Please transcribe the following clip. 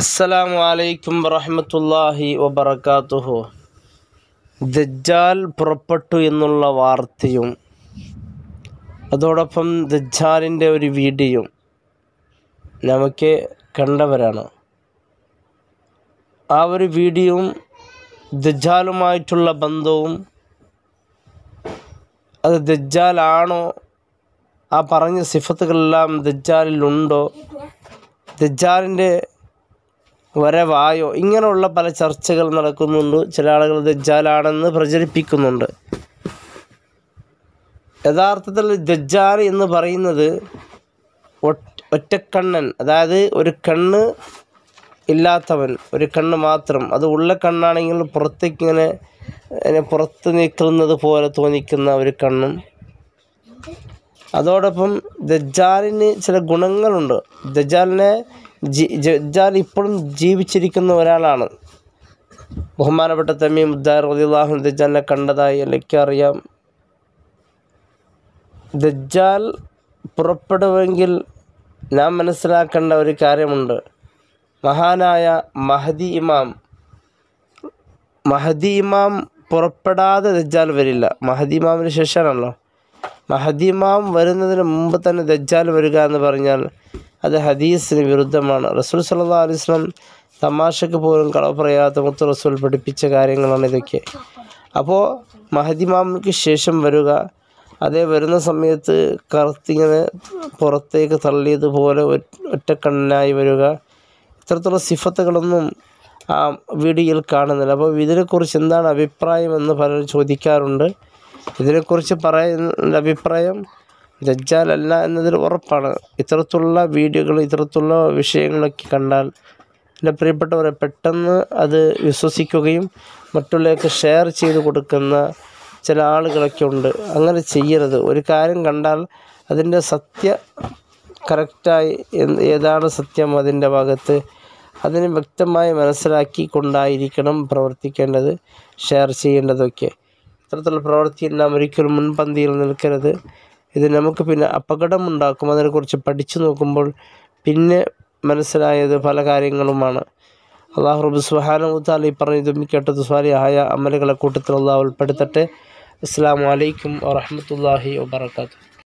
അസ്സലാമു അലൈക്കും വറഹമത്തല്ലാഹി വബർക്കാത്തുഹു ദജ്ജാൽ പുറപ്പെട്ടു എന്നുള്ള വാർത്തയും അതോടൊപ്പം ദജ്ജാലിൻ്റെ ഒരു വീഡിയോ നമുക്ക് കണ്ടവരാണ് ആ ഒരു വീഡിയോയും ദജ്ജാലുമായിട്ടുള്ള ബന്ധവും അത് ദജ്ജാലാണോ ആ പറഞ്ഞ സിഫത്തുകളെല്ലാം ദജ്ജാലിലുണ്ടോ ദജ്ജാലിൻ്റെ വരവായോ ഇങ്ങനെയുള്ള പല ചർച്ചകൾ നടക്കുന്നുണ്ട് ചില ആളുകൾ ദജ്ജാലാണെന്ന് പ്രചരിപ്പിക്കുന്നുണ്ട് യഥാർത്ഥത്തിൽ ദജ്ജാൽ എന്ന് പറയുന്നത് ഒറ്റക്കണ്ണൻ അതായത് ഒരു കണ്ണ് ഇല്ലാത്തവൻ ഒരു കണ്ണ് മാത്രം അത് ഉള്ള കണ്ണാണെങ്കിൽ പുറത്തേക്ക് ഇങ്ങനെ പുറത്ത് നിൽക്കുന്നത് പോലെ തോന്നിക്കുന്ന ഒരു കണ്ണും അതോടൊപ്പം ദജ്ജാലിന് ചില ഗുണങ്ങളുണ്ട് ദജ്ജാലിനെ ജദ്ദാർ ഇപ്പോഴും ജീവിച്ചിരിക്കുന്ന ഒരാളാണ് ബഹുമാനപ്പെട്ട തമ്മി മുദ്ദാർ റദിള്ളാഹു ദജാലിനെ കണ്ടതായി അറിയാം ദജാൽ പുറപ്പെടുമെങ്കിൽ നാം മനസ്സിലാക്കേണ്ട ഒരു കാര്യമുണ്ട് മഹാനായ മഹദി ഇമാം മഹദി ഇമാം പുറപ്പെടാതെ ദജാൽ വരില്ല മഹദി ഇമാമിന് ശേഷമാണല്ലോ മഹദി ഇമാം വരുന്നതിന് മുമ്പ് തന്നെ ദജാൽ വരിക എന്ന് പറഞ്ഞാൽ അത് ഹദീസിന് വിരുദ്ധമാണ് റസൂൽ സല്ലാ അലിസ്ലം തമാശക്ക് പോലും കളവ് പറയാത്ത മുത്ത് റസൂൽ പഠിപ്പിച്ച കാര്യങ്ങളാണ് ഇതൊക്കെ അപ്പോൾ മഹദിമാമിക്ക് ശേഷം വരിക അതേ വരുന്ന സമയത്ത് കറുത്തിങ്ങനെ പുറത്തേക്ക് തള്ളിയതുപോലെ ഒറ്റക്കണ്ണനായി വരിക ഇത്തരത്തിലുള്ള സിഫത്തുകളൊന്നും ആ വീഡിയോയിൽ കാണുന്നില്ല അപ്പോൾ ഇതിനെക്കുറിച്ച് എന്താണ് അഭിപ്രായം എന്ന് പലരും ചോദിക്കാറുണ്ട് ഇതിനെക്കുറിച്ച് പറയുന്ന അഭിപ്രായം അല്ല എന്നതിൽ ഉറപ്പാണ് ഇത്തരത്തിലുള്ള വീഡിയോകൾ ഇത്തരത്തിലുള്ള വിഷയങ്ങളൊക്കെ കണ്ടാൽ എൻ്റെ പ്രിയപ്പെട്ടവരെ പെട്ടെന്ന് അത് വിശ്വസിക്കുകയും മറ്റുള്ളവർക്ക് ഷെയർ ചെയ്ത് കൊടുക്കുന്ന ചില ആളുകളൊക്കെ ഉണ്ട് അങ്ങനെ ചെയ്യരുത് ഒരു കാര്യം കണ്ടാൽ അതിൻ്റെ സത്യ കറക്റ്റായി ഏതാണ് സത്യം അതിൻ്റെ ഭാഗത്ത് അതിന് വ്യക്തമായി മനസ്സിലാക്കി കൊണ്ടായിരിക്കണം പ്രവർത്തിക്കേണ്ടത് ഷെയർ ചെയ്യേണ്ടതൊക്കെ ഇത്തരത്തിലുള്ള പ്രവൃത്തിയിൽ നാം ഒരിക്കലും മുൻപന്തിയിൽ നിൽക്കരുത് ഇത് നമുക്ക് പിന്നെ ഉണ്ടാക്കും അതിനെക്കുറിച്ച് പഠിച്ചു നോക്കുമ്പോൾ പിന്നെ മനസ്സിലായത് പല കാര്യങ്ങളുമാണ് അള്ളാഹു റബ് സുഹാനുത്താലി പറഞ്ഞതും കേട്ടത് സ്വാലിയായ അമലുകളെ കൂട്ടത്തിൽ അള്ളാഹ് ഉൾപ്പെടുത്തട്ടെ അസ്സാം വലൈക്കും വാഹമത്തല്ലാഹി വാത്തു